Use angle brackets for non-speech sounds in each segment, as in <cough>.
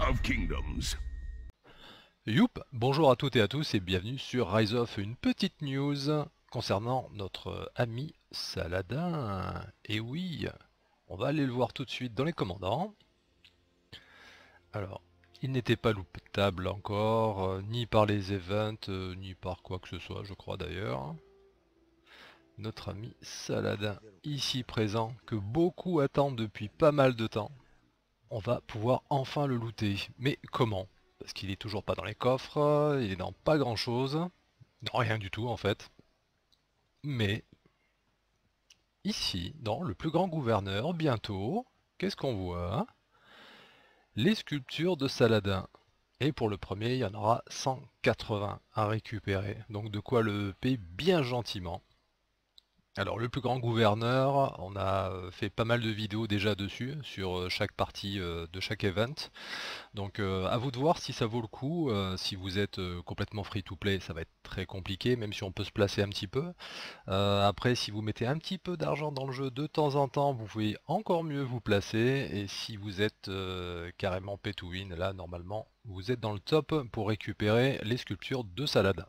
of Kingdoms. Youp, bonjour à toutes et à tous et bienvenue sur Rise of, une petite news concernant notre ami Saladin. Et oui, on va aller le voir tout de suite dans les commandants. Alors, il n'était pas loupable encore, euh, ni par les events, euh, ni par quoi que ce soit, je crois d'ailleurs. Notre ami Saladin, ici présent, que beaucoup attendent depuis pas mal de temps on va pouvoir enfin le looter. Mais comment Parce qu'il est toujours pas dans les coffres, il est dans pas grand chose. rien du tout en fait. Mais, ici, dans le plus grand gouverneur, bientôt, qu'est-ce qu'on voit Les sculptures de Saladin. Et pour le premier, il y en aura 180 à récupérer. Donc de quoi le payer bien gentiment. Alors le plus grand gouverneur, on a fait pas mal de vidéos déjà dessus, sur chaque partie de chaque event. Donc à vous de voir si ça vaut le coup. Si vous êtes complètement free to play, ça va être très compliqué, même si on peut se placer un petit peu. Après, si vous mettez un petit peu d'argent dans le jeu de temps en temps, vous pouvez encore mieux vous placer. Et si vous êtes carrément pay to win, là normalement, vous êtes dans le top pour récupérer les sculptures de Saladin.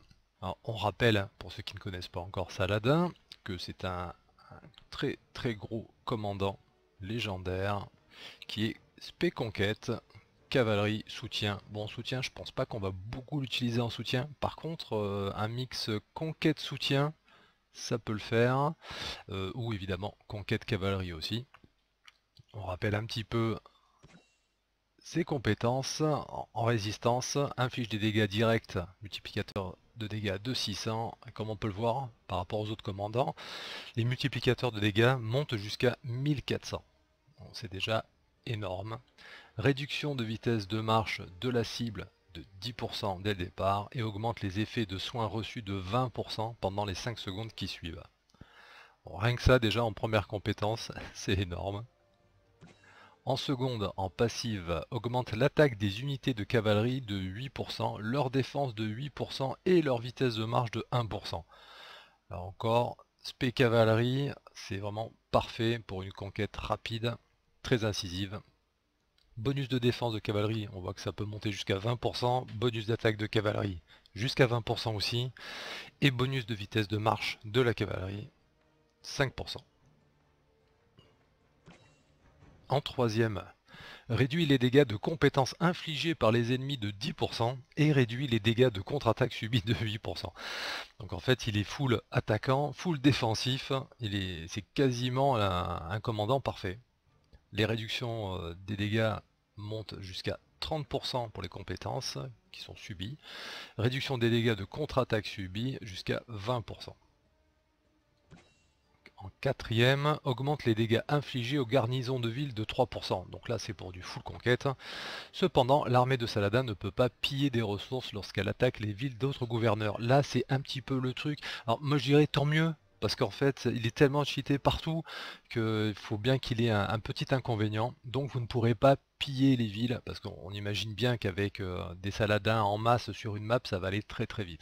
on rappelle, pour ceux qui ne connaissent pas encore Saladin, que c'est un, très très gros commandant légendaire qui est spé conquête, cavalerie, soutien. Bon soutien je pense pas qu'on va beaucoup l'utiliser en soutien, par contre euh, un mix conquête-soutien ça peut le faire, euh, ou évidemment conquête-cavalerie aussi. On rappelle un petit peu ses compétences en résistance, inflige des dégâts directs, multiplicateur de dégâts de 600, hein, comme on peut le voir par rapport aux autres commandants, les multiplicateurs de dégâts montent jusqu'à 1400. C'est déjà énorme. Réduction de vitesse de marche de la cible de 10% dès le départ et augmente les effets de soins reçus de 20% pendant les 5 secondes qui suivent. rien que ça déjà en première compétence, <laughs> c'est énorme. En seconde, en passive, augmente l'attaque des unités de cavalerie de 8%, leur défense de 8% et leur vitesse de marche de 1%. Alors encore, spé cavalerie, c'est vraiment parfait pour une conquête rapide, très incisive. Bonus de défense de cavalerie, on voit que ça peut monter jusqu'à 20%, bonus d'attaque de cavalerie jusqu'à 20% aussi, et bonus de vitesse de marche de la cavalerie, 5%. En troisième, réduit les dégâts de compétences infligés par les ennemis de 10% et réduit les dégâts de contre-attaque subis de 8%. Donc en fait il est full attaquant, full défensif, est, c'est quasiment un, commandant parfait. Les réductions euh, des dégâts montent jusqu'à 30% pour les compétences qui sont subies, réduction des dégâts de contre-attaque subies jusqu'à 20%. En quatrième, augmente les dégâts infligés aux garnisons de villes de 3%. Donc là, c'est pour du full conquête. Cependant, l'armée de Saladin ne peut pas piller des ressources lorsqu'elle attaque les villes d'autres gouverneurs. Là, c'est un petit peu le truc. Alors moi, je dirais tant mieux, parce qu'en fait il est tellement cheaté partout qu'il faut bien qu'il ait un, petit inconvénient donc vous ne pourrez pas piller les villes parce qu'on imagine bien qu'avec euh, des saladins en masse sur une map ça va aller très très vite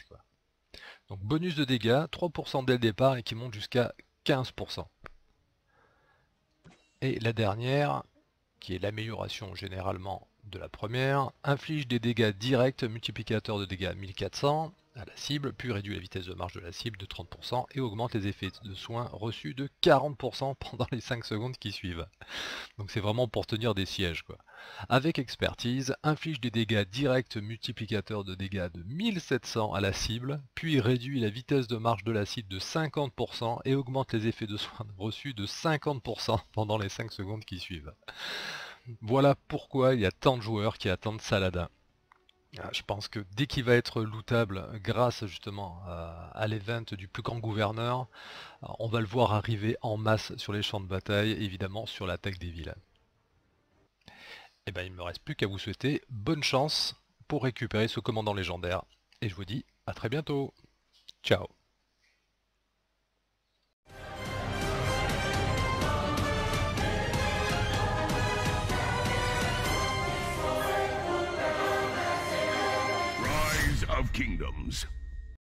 donc bonus de dégâts 3% dès le départ et qui monte jusqu'à 15%. Et la dernière, qui est l'amélioration généralement de la première, inflige des dégâts directs multiplicateurs de dégâts 1400 à la cible, puis réduit la vitesse de marche de la cible de 30% et augmente les effets de soins reçus de 40% pendant les 5 secondes qui suivent. Donc c'est vraiment pour tenir des sièges quoi. Avec expertise, inflige des dégâts directs multiplicateurs de dégâts de 1700 à la cible, puis réduit la vitesse de marche de la cible de 50% et augmente les effets de soins reçus de 50% pendant les 5 secondes qui suivent. Voilà pourquoi il y a tant de joueurs qui attendent Saladin. Ah, je pense que dès qu'il va être lootable grâce justement à l'event du plus grand gouverneur, on va le voir arriver en masse sur les champs de bataille, évidemment sur l'attaque des villes. Et eh bien, il me reste plus qu'à vous souhaiter bonne chance pour récupérer ce commandant légendaire. Et je vous dis à très bientôt. Ciao kingdoms.